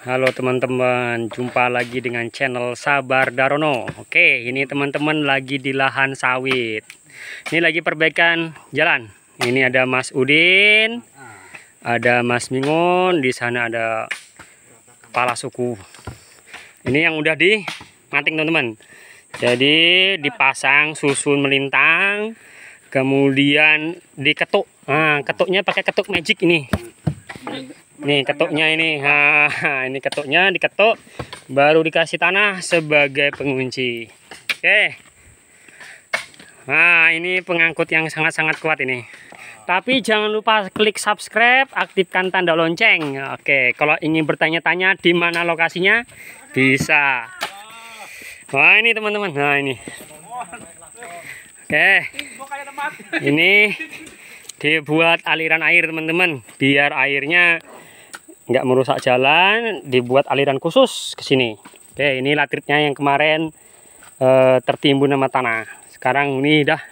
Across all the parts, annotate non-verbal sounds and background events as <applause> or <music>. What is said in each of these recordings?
Halo teman-teman, jumpa lagi dengan channel Sabar Darono. Oke, ini teman-teman lagi di lahan sawit. Ini lagi perbaikan jalan. Ini ada Mas Udin, ada Mas Mingun, di sana ada kepala suku. Ini yang udah di mating teman-teman. Jadi dipasang susun melintang, kemudian diketuk. Nah, ketuknya pakai ketuk magic ini. Nih ketuknya ini. Ha, ini ketuknya diketuk baru dikasih tanah sebagai pengunci. Oke. Nah, ini pengangkut yang sangat-sangat kuat ini. Tapi jangan lupa klik subscribe, aktifkan tanda lonceng. Oke, kalau ingin bertanya-tanya di mana lokasinya, bisa. Wah, ini teman-teman. Nah, ini. Oke. Ini dibuat aliran air, teman-teman, biar airnya nggak merusak jalan dibuat aliran khusus ke sini oke ini latritnya yang kemarin e, tertimbun sama tanah sekarang ini dah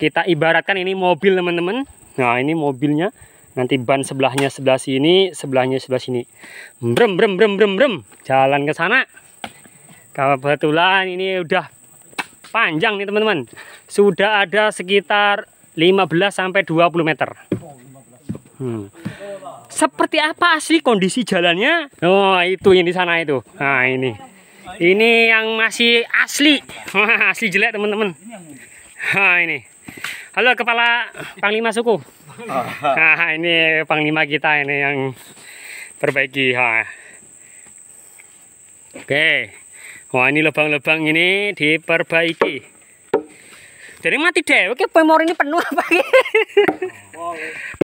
kita ibaratkan ini mobil teman-teman nah ini mobilnya nanti ban sebelahnya sebelah sini sebelahnya sebelah sini brem brem brem brem brem jalan ke sana kebetulan ini udah panjang nih teman-teman sudah ada sekitar 15 sampai 20 meter Hmm. Seperti apa sih kondisi jalannya? Oh, itu yang di sana itu. Nah, ini. Ini yang masih asli. asli jelek, teman-teman. Nah, ini. Halo kepala Panglima suku. Nah, ini Panglima kita ini yang perbaiki. Ha. Oke. Wah, ini lubang-lubang ini diperbaiki. Jadi mati deh, oke pemori ini penuh apa? <laughs>